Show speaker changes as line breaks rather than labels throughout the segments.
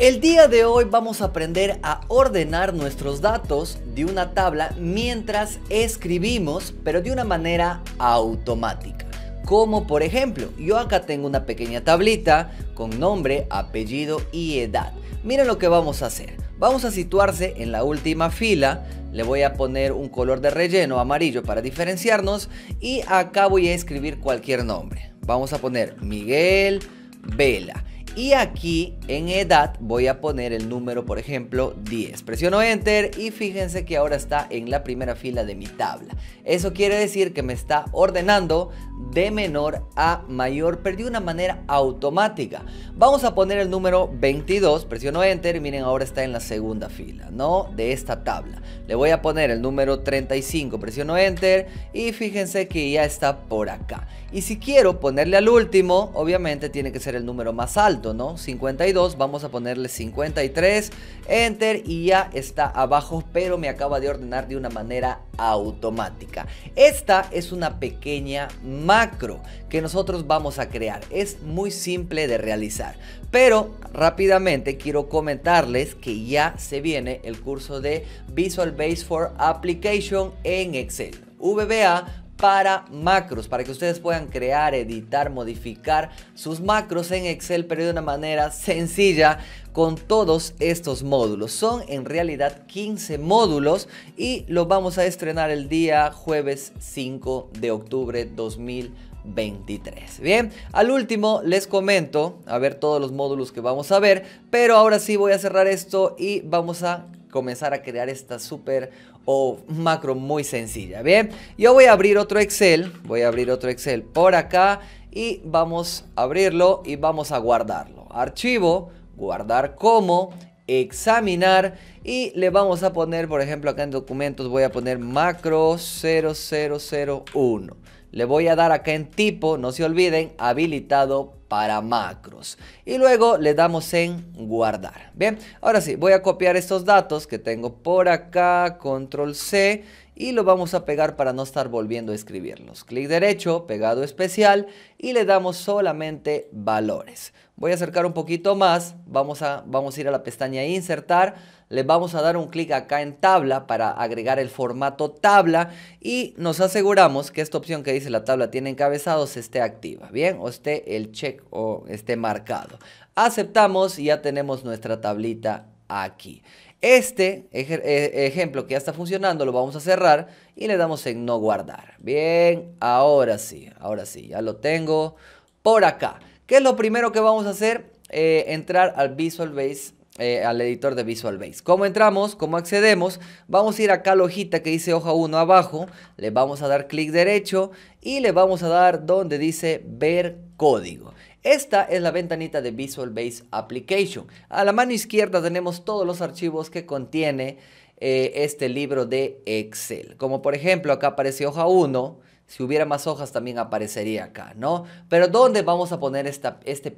El día de hoy vamos a aprender a ordenar nuestros datos de una tabla mientras escribimos, pero de una manera automática. Como por ejemplo, yo acá tengo una pequeña tablita con nombre, apellido y edad. Miren lo que vamos a hacer. Vamos a situarse en la última fila, le voy a poner un color de relleno amarillo para diferenciarnos y acá voy a escribir cualquier nombre. Vamos a poner Miguel Vela y aquí en edad voy a poner el número, por ejemplo, 10. Presiono enter y fíjense que ahora está en la primera fila de mi tabla. Eso quiere decir que me está ordenando de menor a mayor, pero de una manera automática. Vamos a poner el número 22, presiono enter y miren, ahora está en la segunda fila, ¿no? De esta tabla. Le voy a poner el número 35, presiono enter y fíjense que ya está por acá. Y si quiero ponerle al último, obviamente tiene que ser el número más alto. ¿no? 52, vamos a ponerle 53, enter y ya está abajo, pero me acaba de ordenar de una manera automática. Esta es una pequeña macro que nosotros vamos a crear. Es muy simple de realizar, pero rápidamente quiero comentarles que ya se viene el curso de Visual Base for Application en Excel. VBA para macros, para que ustedes puedan crear, editar, modificar sus macros en Excel, pero de una manera sencilla con todos estos módulos. Son en realidad 15 módulos y los vamos a estrenar el día jueves 5 de octubre 2023. Bien, al último les comento, a ver todos los módulos que vamos a ver, pero ahora sí voy a cerrar esto y vamos a comenzar a crear esta súper o macro muy sencilla, ¿bien? Yo voy a abrir otro Excel, voy a abrir otro Excel por acá y vamos a abrirlo y vamos a guardarlo. Archivo, guardar como, examinar y le vamos a poner, por ejemplo, acá en documentos voy a poner macro 0001. Le voy a dar acá en tipo, no se olviden, habilitado para macros. Y luego le damos en guardar. Bien, ahora sí, voy a copiar estos datos que tengo por acá, control C, y lo vamos a pegar para no estar volviendo a escribirlos. Clic derecho, pegado especial y le damos solamente valores. Voy a acercar un poquito más, vamos a, vamos a ir a la pestaña insertar, le vamos a dar un clic acá en tabla para agregar el formato tabla y nos aseguramos que esta opción que dice la tabla tiene encabezados esté activa, bien, o esté el check o esté marcado. Aceptamos y ya tenemos nuestra tablita aquí. Este e-, ejemplo que ya está funcionando lo vamos a cerrar y le damos en no guardar. Bien, ahora sí, ahora sí, ya lo tengo por acá. ¿Qué es lo primero que vamos a hacer? Eh, entrar al Visual Base eh, al editor de Visual Base. ¿Cómo entramos? ¿Cómo accedemos? Vamos a ir acá a la hojita que dice hoja 1 abajo, le vamos a dar clic derecho y le vamos a dar donde dice ver código. Esta es la ventanita de Visual Base Application. A la mano izquierda tenemos todos los archivos que contiene eh, este libro de Excel. Como por ejemplo acá aparece hoja 1, si hubiera más hojas también aparecería acá, ¿no? Pero ¿dónde vamos a poner esta, este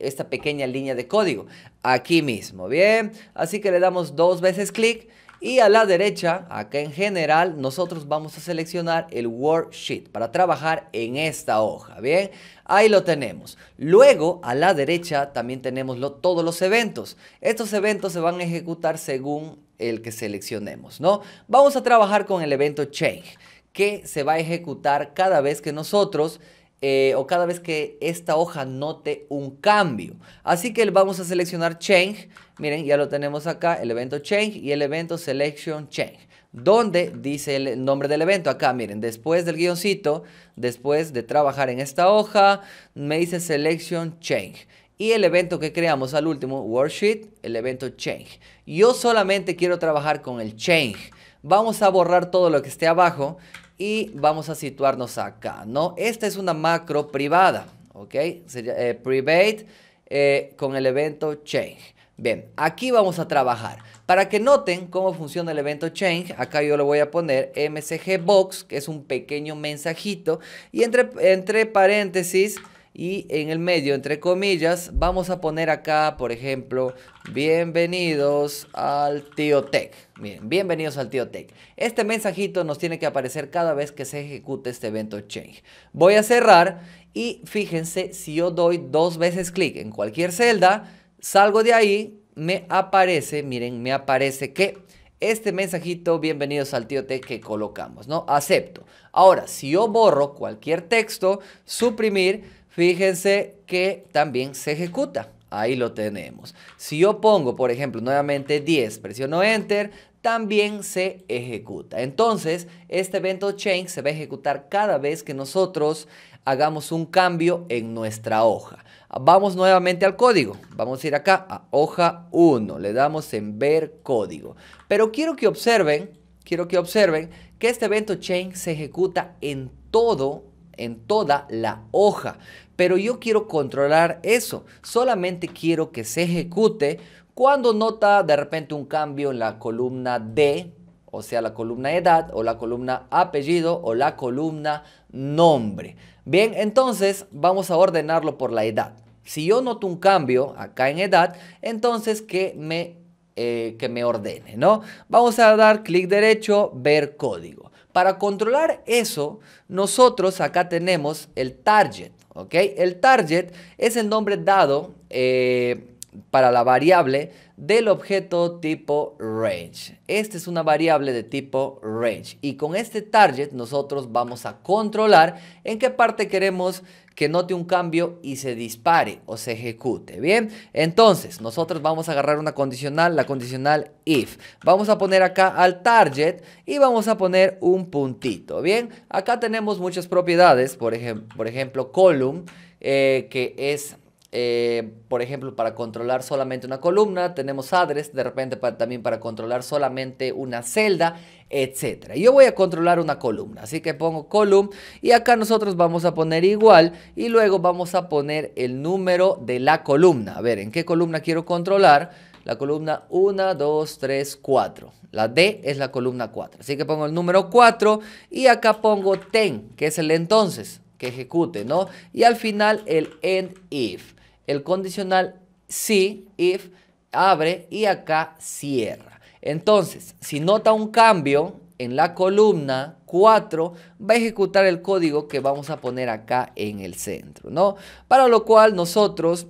esta pequeña línea de código? Aquí mismo, ¿bien? Así que le damos dos veces clic y a la derecha, acá en general, nosotros vamos a seleccionar el worksheet para trabajar en esta hoja, ¿bien? Ahí lo tenemos. Luego, a la derecha también tenemos todos los eventos. Estos eventos se van a ejecutar según el que seleccionemos, ¿no? Vamos a trabajar con el evento change, que se va a ejecutar cada vez que nosotros eh, o cada vez que esta hoja note un cambio. Así que vamos a seleccionar Change. Miren, ya lo tenemos acá, el evento Change y el evento Selection Change. Donde dice el nombre del evento? Acá, miren, después del guioncito, después de trabajar en esta hoja, me dice Selection Change. Y el evento que creamos al último, Worksheet, el evento Change. Yo solamente quiero trabajar con el Change. Vamos a borrar todo lo que esté abajo y vamos a situarnos acá, ¿no? Esta es una macro privada, ¿ok? Eh, private eh, con el evento change. Bien, aquí vamos a trabajar. Para que noten cómo funciona el evento change, acá yo le voy a poner msgbox, que es un pequeño mensajito, y entre, entre paréntesis y en el medio, entre comillas, vamos a poner acá, por ejemplo, bienvenidos al tío miren bienvenidos al tío Este mensajito nos tiene que aparecer cada vez que se ejecute este evento change. Voy a cerrar y fíjense, si yo doy dos veces clic en cualquier celda, salgo de ahí, me aparece, miren, me aparece que este mensajito, bienvenidos al tío que colocamos, ¿no? Acepto. Ahora, si yo borro cualquier texto, suprimir, Fíjense que también se ejecuta. Ahí lo tenemos. Si yo pongo, por ejemplo, nuevamente 10, presiono Enter, también se ejecuta. Entonces, este evento change se va a ejecutar cada vez que nosotros hagamos un cambio en nuestra hoja. Vamos nuevamente al código. Vamos a ir acá a hoja 1. Le damos en ver código. Pero quiero que observen, quiero que observen que este evento change se ejecuta en todo en toda la hoja. Pero yo quiero controlar eso. Solamente quiero que se ejecute cuando nota de repente un cambio en la columna D, o sea, la columna edad o la columna apellido o la columna nombre. Bien, entonces vamos a ordenarlo por la edad. Si yo noto un cambio acá en edad, entonces que me, eh, que me ordene, ¿no? Vamos a dar clic derecho, ver código. Para controlar eso, nosotros acá tenemos el target, ¿ok? El target es el nombre dado eh, para la variable del objeto tipo range. Esta es una variable de tipo range y con este target nosotros vamos a controlar en qué parte queremos que note un cambio y se dispare o se ejecute. Bien, entonces nosotros vamos a agarrar una condicional, la condicional if. Vamos a poner acá al target y vamos a poner un puntito. Bien, acá tenemos muchas propiedades, por, ejemplo, column, eh, que es eh, por ejemplo, para controlar solamente una columna, tenemos address, de repente también para controlar solamente una celda, etc. Yo voy a controlar una columna, así que pongo column y acá nosotros vamos a poner igual y luego vamos a poner el número de la columna. A ver, ¿en qué columna quiero controlar? la columna 1, 2, 3, 4. La D es la columna 4. Así que pongo el número 4 y acá pongo ten, que es el entonces, que ejecute, ¿no? Y al final el end if el condicional si, if, abre y acá cierra. Entonces, si nota un cambio en la columna 4, va a ejecutar el código que vamos a poner acá en el centro, ¿no? Para lo cual nosotros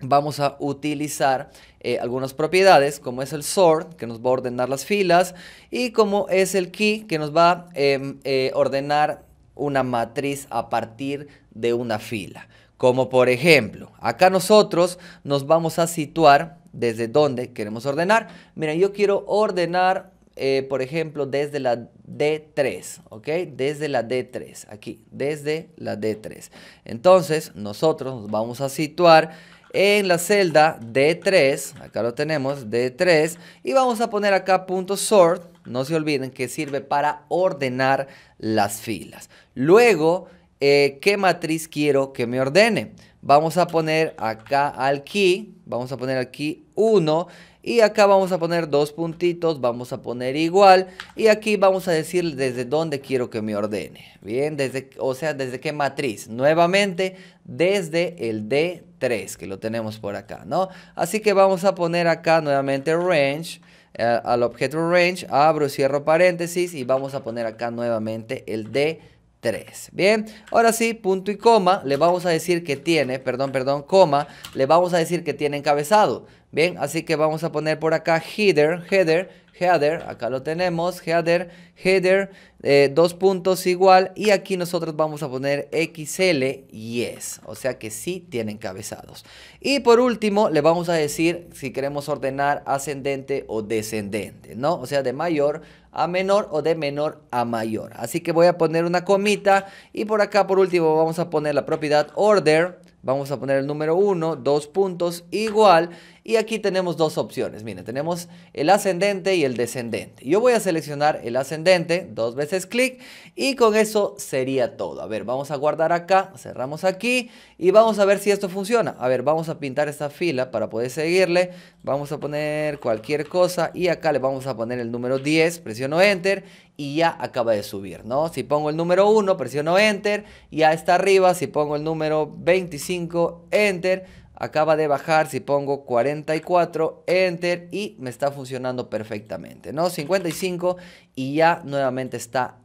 vamos a utilizar eh, algunas propiedades como es el sort que nos va a ordenar las filas y como es el key que nos va a em, eh, ordenar una matriz a partir de una fila. Como por ejemplo, acá nosotros nos vamos a situar desde donde queremos ordenar. Mira, yo quiero ordenar, eh, por ejemplo, desde la D3, ¿ok? Desde la D3, aquí, desde la D3. Entonces, nosotros nos vamos a situar en la celda D3, acá lo tenemos, D3, y vamos a poner acá punto .sort, no se olviden que sirve para ordenar las filas. Luego, eh, qué matriz quiero que me ordene. Vamos a poner acá al key, vamos a poner aquí 1 y acá vamos a poner dos puntitos, vamos a poner igual y aquí vamos a decir desde dónde quiero que me ordene. Bien, desde, o sea, desde qué matriz. Nuevamente, desde el D3 que lo tenemos por acá, ¿no? Así que vamos a poner acá nuevamente range eh, al objeto range, abro, y cierro paréntesis y vamos a poner acá nuevamente el D3. 3. Bien, ahora sí, punto y coma, le vamos a decir que tiene, perdón, perdón, coma, le vamos a decir que tiene encabezado. Bien, así que vamos a poner por acá header, header, header, acá lo tenemos, header, header, eh, dos puntos igual y aquí nosotros vamos a poner XL yes, o sea que sí tienen cabezados. Y por último le vamos a decir si queremos ordenar ascendente o descendente, ¿no? O sea de mayor a menor o de menor a mayor. Así que voy a poner una comita y por acá por último vamos a poner la propiedad order, vamos a poner el número 1, dos puntos igual y aquí tenemos dos opciones. Miren, tenemos el ascendente y el descendente. Yo voy a seleccionar el ascendente, dos veces clic, y con eso sería todo. A ver, vamos a guardar acá, cerramos aquí y vamos a ver si esto funciona. A ver, vamos a pintar esta fila para poder seguirle. Vamos a poner cualquier cosa y acá le vamos a poner el número 10, presiono Enter y ya acaba de subir, ¿no? Si pongo el número 1, presiono Enter, y ya está arriba. Si pongo el número 25, Enter, acaba de bajar, si pongo 44, enter y me está funcionando perfectamente, ¿no? 55 y ya nuevamente está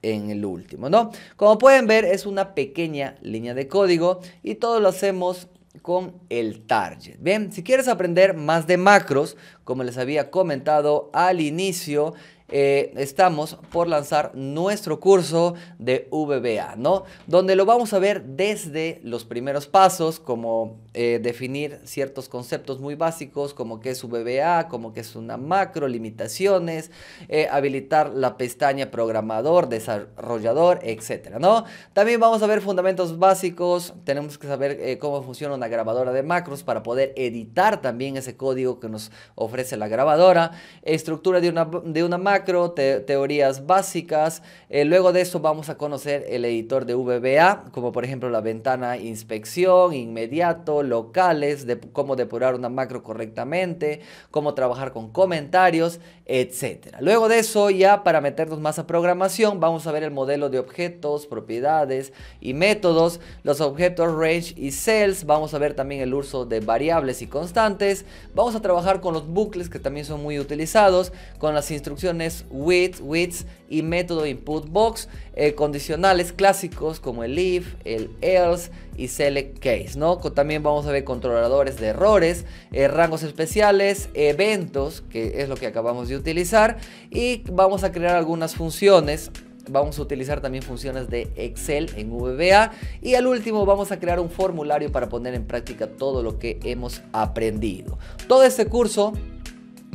en el último, ¿no? Como pueden ver es una pequeña línea de código y todo lo hacemos con el target. Bien, si quieres aprender más de macros, como les había comentado al inicio, eh, estamos por lanzar nuestro curso de VBA, ¿no? Donde lo vamos a ver desde los primeros pasos, como eh, definir ciertos conceptos muy básicos, como qué es VBA, como qué es una macro, limitaciones, eh, habilitar la pestaña programador, desarrollador, etcétera, ¿no? También vamos a ver fundamentos básicos, tenemos que saber cómo funciona una grabadora de macros para poder editar también ese código que nos ofrece la grabadora, estructura de una, de una macro, teorías básicas. Eh, luego de eso vamos a conocer el editor de VBA, como por ejemplo la ventana inspección, inmediato, locales, de, cómo depurar una macro correctamente, cómo trabajar con comentarios, etc. Luego de eso ya para meternos más a programación vamos a ver el modelo de objetos, propiedades y métodos, los objetos range y cells, vamos a ver también el uso de variables y constantes, vamos a trabajar con los bucles que también son muy utilizados, con las instrucciones width, with, with y método input box, eh, condicionales clásicos como el if, el else y select case, ¿no? También vamos a ver controladores de errores, eh, rangos especiales, eventos, que es lo que acabamos de utilizar, y vamos a crear algunas funciones vamos a utilizar también funciones de Excel en VBA y al último vamos a crear un formulario para poner en práctica todo lo que hemos aprendido. Todo este curso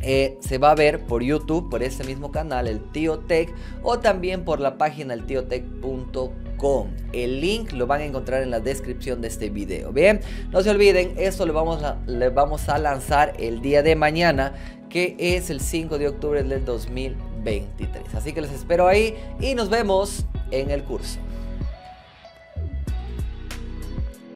eh, se va a ver por YouTube, por este mismo canal, el Tío Tech, o también por la página el eltiotech.com. El link lo van a encontrar en la descripción de este video. Bien, no se olviden, esto lo vamos vamos a lanzar el día de mañana, que es el 5 de octubre del 2023. Así que les espero ahí y nos vemos en el curso.